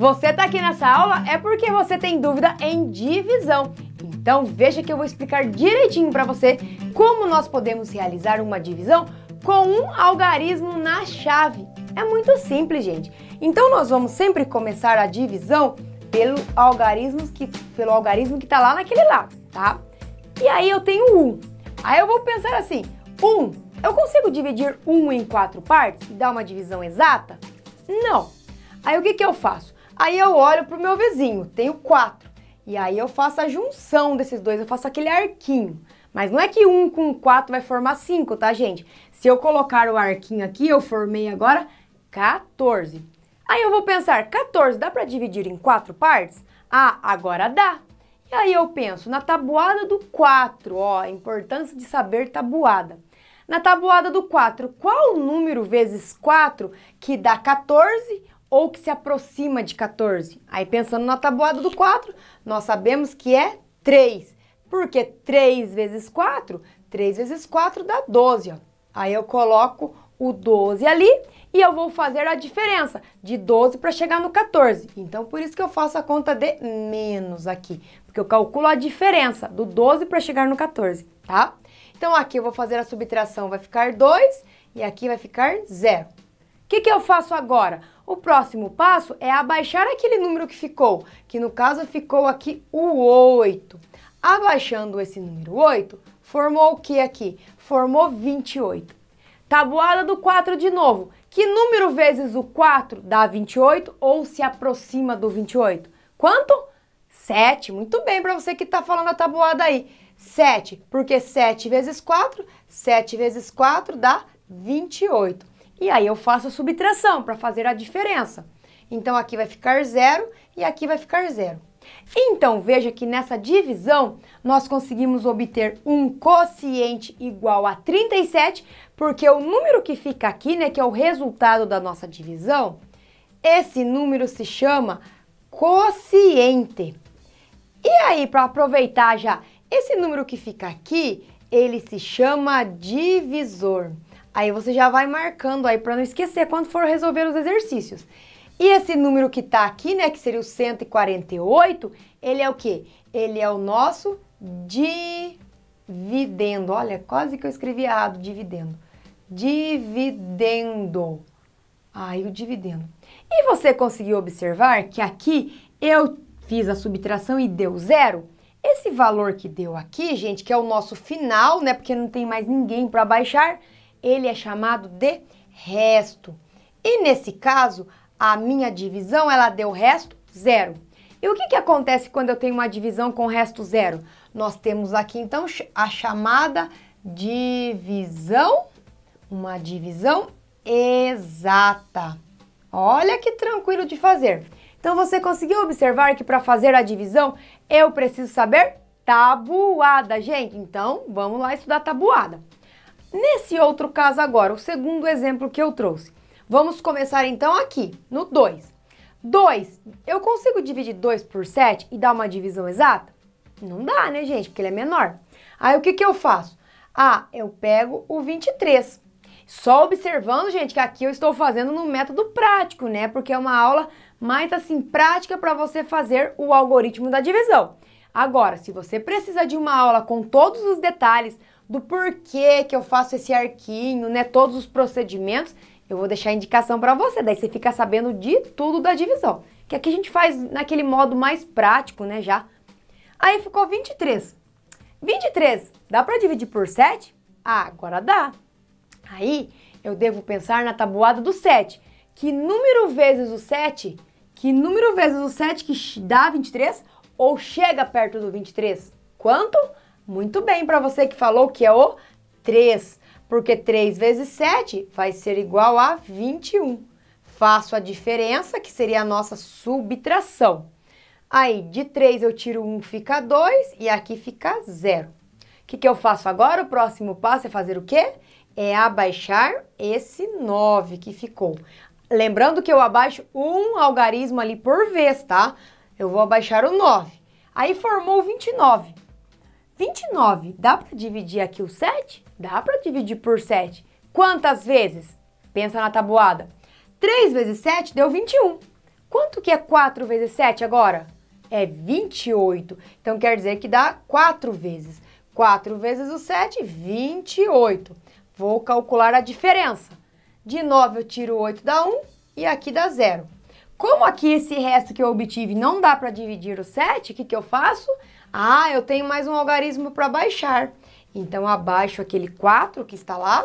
Você está aqui nessa aula é porque você tem dúvida em divisão. Então veja que eu vou explicar direitinho para você como nós podemos realizar uma divisão com um algarismo na chave. É muito simples, gente. Então nós vamos sempre começar a divisão pelo algarismo que pelo algarismo que está lá naquele lado, tá? E aí eu tenho Um. Aí eu vou pensar assim, um, eu consigo dividir um em quatro partes e dar uma divisão exata? Não. Aí o que que eu faço? Aí eu olho pro meu vizinho, tenho quatro. E aí eu faço a junção desses dois, eu faço aquele arquinho. Mas não é que um com quatro vai formar cinco, tá, gente? Se eu colocar o arquinho aqui, eu formei agora 14. Aí eu vou pensar, 14 dá para dividir em quatro partes? Ah, agora dá. E aí eu penso na tabuada do 4, ó, a importância de saber tabuada. Na tabuada do 4, qual o número vezes 4 que dá 14 ou que se aproxima de 14. Aí pensando na tabuada do 4, nós sabemos que é 3. Porque 3 vezes 4, 3 vezes 4 dá 12. Ó. Aí eu coloco o 12 ali e eu vou fazer a diferença de 12 para chegar no 14. Então, por isso que eu faço a conta de menos aqui. Porque eu calculo a diferença do 12 para chegar no 14, tá? Então, aqui eu vou fazer a subtração, vai ficar 2 e aqui vai ficar 0 que, que eu faço agora? O próximo passo é abaixar aquele número que ficou, que no caso ficou aqui o 8. Abaixando esse número 8, formou o que aqui? Formou 28. Tabuada do 4 de novo. Que número vezes o 4 dá 28 ou se aproxima do 28? Quanto? 7. Muito bem para você que está falando a tabuada aí. 7, porque 7 vezes 4, 7 vezes 4 dá 28. E aí eu faço a subtração para fazer a diferença. Então aqui vai ficar zero e aqui vai ficar zero. Então veja que nessa divisão nós conseguimos obter um quociente igual a 37, porque o número que fica aqui, né, que é o resultado da nossa divisão, esse número se chama quociente. E aí, para aproveitar já, esse número que fica aqui, ele se chama divisor. Aí você já vai marcando aí para não esquecer quando for resolver os exercícios. E esse número que está aqui, né, que seria o 148, ele é o quê? Ele é o nosso dividendo. Olha, quase que eu escrevi errado, dividendo. Dividendo. Aí ah, o dividendo. E você conseguiu observar que aqui eu fiz a subtração e deu zero? Esse valor que deu aqui, gente, que é o nosso final, né? Porque não tem mais ninguém para baixar, ele é chamado de resto. E nesse caso, a minha divisão ela deu resto zero. E o que, que acontece quando eu tenho uma divisão com resto zero? Nós temos aqui então a chamada divisão, uma divisão exata. Olha que tranquilo de fazer. Então você conseguiu observar que para fazer a divisão eu preciso saber tabuada, gente. Então vamos lá estudar tabuada. Nesse outro caso agora, o segundo exemplo que eu trouxe. Vamos começar então aqui, no 2. 2, eu consigo dividir 2 por 7 e dar uma divisão exata? Não dá, né, gente? Porque ele é menor. Aí o que, que eu faço? Ah, eu pego o 23. Só observando, gente, que aqui eu estou fazendo no método prático, né? Porque é uma aula mais, assim, prática para você fazer o algoritmo da divisão. Agora, se você precisa de uma aula com todos os detalhes, do porquê que eu faço esse arquinho, né? Todos os procedimentos, eu vou deixar a indicação para você. Daí você fica sabendo de tudo da divisão. Que aqui a gente faz naquele modo mais prático, né, já. Aí ficou 23. 23, dá para dividir por 7? Ah, agora dá. Aí eu devo pensar na tabuada do 7. Que número vezes o 7? Que número vezes o 7 que dá 23 ou chega perto do 23? Quanto? Muito bem para você que falou que é o 3, porque 3 vezes 7 vai ser igual a 21. Faço a diferença, que seria a nossa subtração. Aí, de 3 eu tiro 1, fica 2 e aqui fica 0. O que, que eu faço agora? O próximo passo é fazer o quê? É abaixar esse 9 que ficou. Lembrando que eu abaixo um algarismo ali por vez, tá? Eu vou abaixar o 9. Aí formou 29. 29, dá para dividir aqui o 7? Dá para dividir por 7. Quantas vezes? Pensa na tabuada. 3 vezes 7 deu 21. Quanto que é 4 vezes 7 agora? É 28. Então quer dizer que dá 4 vezes. 4 vezes o 7, 28. Vou calcular a diferença. De 9 eu tiro 8, dá 1 e aqui dá 0. Como aqui esse resto que eu obtive não dá para dividir o 7, o que, que eu faço? Ah, eu tenho mais um algarismo para baixar. Então, abaixo aquele 4 que está lá.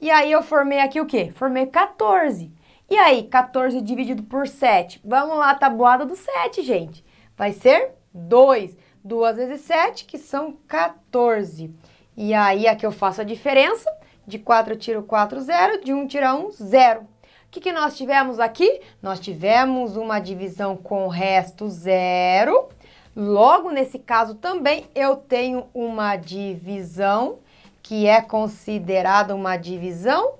E aí, eu formei aqui o quê? Formei 14. E aí, 14 dividido por 7. Vamos lá, tabuada do 7, gente. Vai ser 2. 2 vezes 7, que são 14. E aí, aqui eu faço a diferença. De 4 eu tiro 4, 0. De 1 tira 1, 0. O que, que nós tivemos aqui? Nós tivemos uma divisão com o resto zero Logo, nesse caso também, eu tenho uma divisão que é considerada uma divisão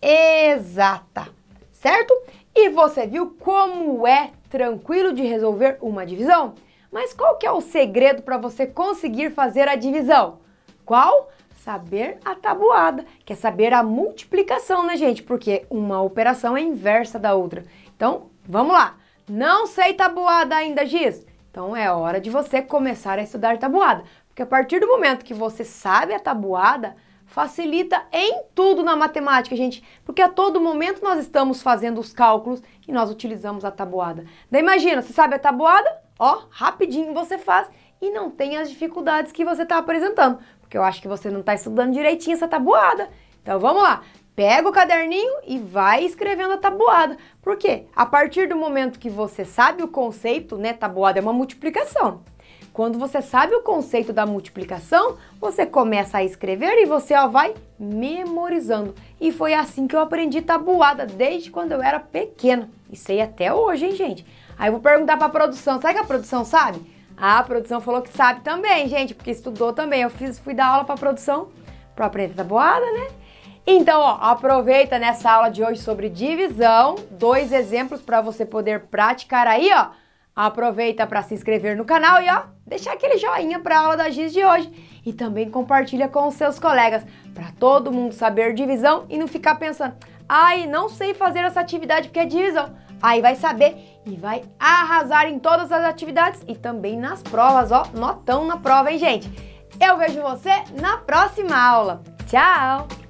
exata, certo? E você viu como é tranquilo de resolver uma divisão? Mas qual que é o segredo para você conseguir fazer a divisão? Qual? Saber a tabuada, que é saber a multiplicação, né, gente? Porque uma operação é inversa da outra. Então, vamos lá. Não sei tabuada ainda, Giz? Então é hora de você começar a estudar tabuada, porque a partir do momento que você sabe a tabuada, facilita em tudo na matemática, gente, porque a todo momento nós estamos fazendo os cálculos e nós utilizamos a tabuada. Daí imagina, você sabe a tabuada? Ó, rapidinho você faz e não tem as dificuldades que você está apresentando, porque eu acho que você não está estudando direitinho essa tabuada. Então vamos lá, pega o caderninho e vai escrevendo a tabuada. Por quê? A partir do momento que você sabe o conceito, né, tabuada é uma multiplicação. Quando você sabe o conceito da multiplicação, você começa a escrever e você ó, vai memorizando. E foi assim que eu aprendi tabuada desde quando eu era pequena. E sei até hoje, hein, gente? Aí eu vou perguntar para a produção, sabe que a produção sabe? Ah, a produção falou que sabe também, gente, porque estudou também. Eu fiz, fui dar aula para a produção para aprender tabuada, né? Então, ó, aproveita nessa aula de hoje sobre divisão, dois exemplos para você poder praticar aí, ó. Aproveita para se inscrever no canal e ó, deixar aquele joinha para a aula da Giz de hoje e também compartilha com os seus colegas para todo mundo saber divisão e não ficar pensando: "Ai, não sei fazer essa atividade porque é divisão". Aí vai saber e vai arrasar em todas as atividades e também nas provas, ó, notão na prova, hein, gente? Eu vejo você na próxima aula. Tchau!